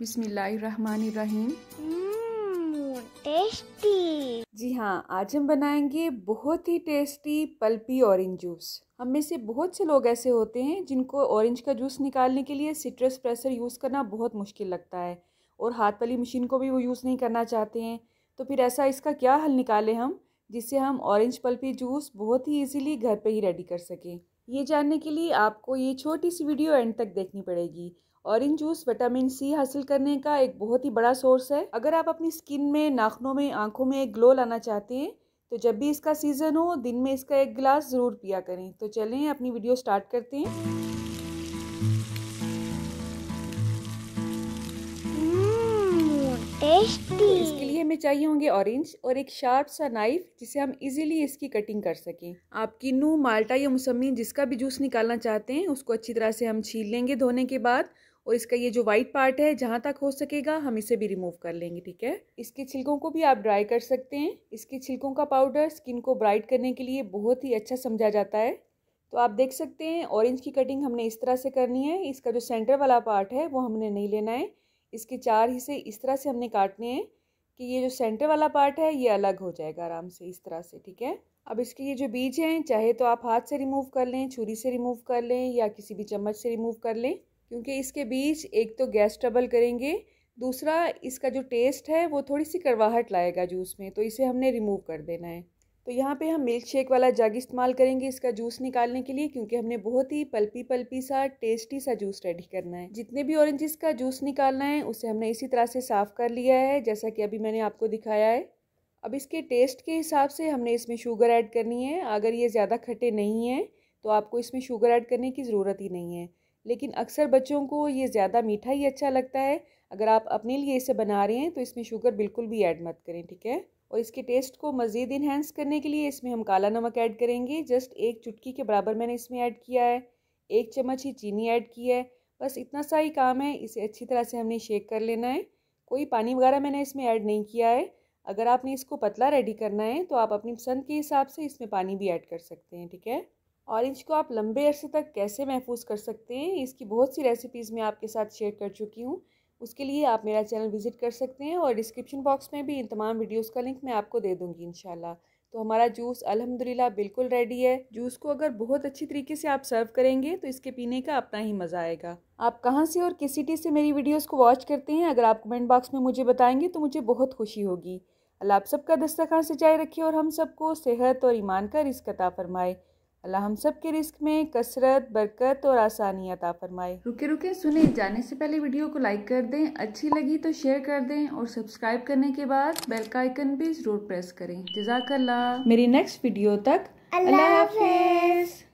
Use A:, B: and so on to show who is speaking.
A: बिस्मिल्लाहिर्रहमानिर्रहीम tasty mmm, जी हाँ आज हम बनाएंगे बहुत ही टेस्टी पल्पी ऑरेंज जूस हम में से बहुत से लोग ऐसे होते हैं जिनको ऑरेंज का जूस निकालने के लिए सिट्रस प्रेसर यूज़ करना बहुत मुश्किल लगता है और हाथ वाली मशीन को भी वो यूज़ नहीं करना चाहते हैं तो फिर ऐसा इसका क्या हल निकालें हम जिससे हम ऑरेंज पल्पी जूस बहुत ही ईजिली घर पर ही रेडी कर सकें ये जानने के लिए आपको ये छोटी सी वीडियो एंड तक देखनी पड़ेगी ऑरेंज जूस विटामिन सी हासिल करने का एक बहुत ही बड़ा सोर्स है अगर आप अपनी स्किन में नाखनों में आंखों में एक ग्लो लाना चाहते हैं तो जब भी इसका सीज़न हो दिन में इसका एक गिलास ज़रूर पिया करें तो चलें अपनी वीडियो स्टार्ट करते हैं हम्म, तो इसके लिए हमें चाहिए होंगे ऑरेंज और एक शार्प सा नाइफ जिसे हम इजीली इसकी कटिंग कर सकें आप किन्नू माल्टा या मौसमी जिसका भी जूस निकालना चाहते हैं उसको अच्छी तरह से हम छील लेंगे धोने के बाद और इसका ये जो वाइट पार्ट है जहाँ तक हो सकेगा हम इसे भी रिमूव कर लेंगे ठीक है इसके छिलकों को भी आप ड्राई कर सकते हैं इसके छिलकों का पाउडर स्किन को ब्राइट करने के लिए बहुत ही अच्छा समझा जाता है तो आप देख सकते हैं ऑरेंज की कटिंग हमने इस तरह से करनी है इसका जो सेंटर वाला पार्ट है वो हमने नहीं लेना है इसके चार हिस्से इस तरह से हमने काटने हैं कि ये जो सेंटर वाला पार्ट है ये अलग हो जाएगा आराम से इस तरह से ठीक है अब इसके ये जो बीज हैं चाहे तो आप हाथ से रिमूव कर लें छुरी से रिमूव कर लें या किसी भी चम्मच से रिमूव कर लें क्योंकि इसके बीच एक तो गैस ट्रबल करेंगे दूसरा इसका जो टेस्ट है वो थोड़ी सी करवाहट लाएगा जूस में तो इसे हमने रिमूव कर देना है तो यहाँ पे हम मिल्क शेक वाला जग इस्तेमाल करेंगे इसका जूस निकालने के लिए क्योंकि हमने बहुत ही पल्पी पल्पी सा टेस्टी सा जूस रेडी करना है जितने भी ऑरेंजेस का जूस निकालना है उसे हमने इसी तरह से साफ़ कर लिया है जैसा कि अभी मैंने आपको दिखाया है अब इसके टेस्ट के हिसाब से हमने इसमें शुगर ऐड करनी है अगर ये ज़्यादा खट्टे नहीं हैं तो आपको इसमें शुगर ऐड करने की ज़रूरत ही नहीं है लेकिन अक्सर बच्चों को ये ज़्यादा मीठा ही अच्छा लगता है अगर आप अपने लिए इसे बना रहे हैं तो इसमें शुगर बिल्कुल भी ऐड मत करें ठीक है और इसके टेस्ट को मज़ीद इन्हेंस करने के लिए इसमें हम काला नमक ऐड करेंगे जस्ट एक चुटकी के बराबर मैंने इसमें ऐड किया है एक चम्मच ही चीनी ऐड की है बस इतना सा ही काम है इसे अच्छी तरह से हमने शेक कर लेना है कोई पानी वगैरह मैंने इसमें ऐड नहीं किया है अगर आपने इसको पतला रेडी करना है तो आप अपनी पसंद के हिसाब से इसमें पानी भी ऐड कर सकते हैं ठीक है ऑरेंज को आप लंबे अरसे तक कैसे महफूज कर सकते हैं इसकी बहुत सी रेसिपीज़ मैं आपके साथ शेयर कर चुकी हूँ उसके लिए आप मेरा चैनल विज़िट कर सकते हैं और डिस्क्रिप्शन बॉक्स में भी इन तमाम वीडियोस का लिंक मैं आपको दे दूँगी इन तो हमारा जूस अल्हम्दुलिल्लाह बिल्कुल रेडी है जूस को अगर बहुत अच्छी तरीके से आप सर्व करेंगे तो इसके पीने का अपना ही मज़ा आएगा आप कहाँ से और किस सिटी से मेरी वीडियोस को वॉच करते हैं अगर आप कमेंट बॉक्स में मुझे बताएंगे तो मुझे बहुत खुशी होगी अल्लाह आप सबका दस्तरखान सजाए रखे और हम सबको सेहत और ईमान का रिस्कता फरमाए अल्लाह हम सब के रिस्क में कसरत बरकत और आसानी अता फरमाए रुके रुके सुने जाने से पहले वीडियो को लाइक कर दें अच्छी लगी तो शेयर कर दें और सब्सक्राइब करने के बाद बेल का आइकन भी ज़रूर प्रेस करें जजाकल्ला मेरी नेक्स्ट वीडियो तक अल्लाह हाफिज़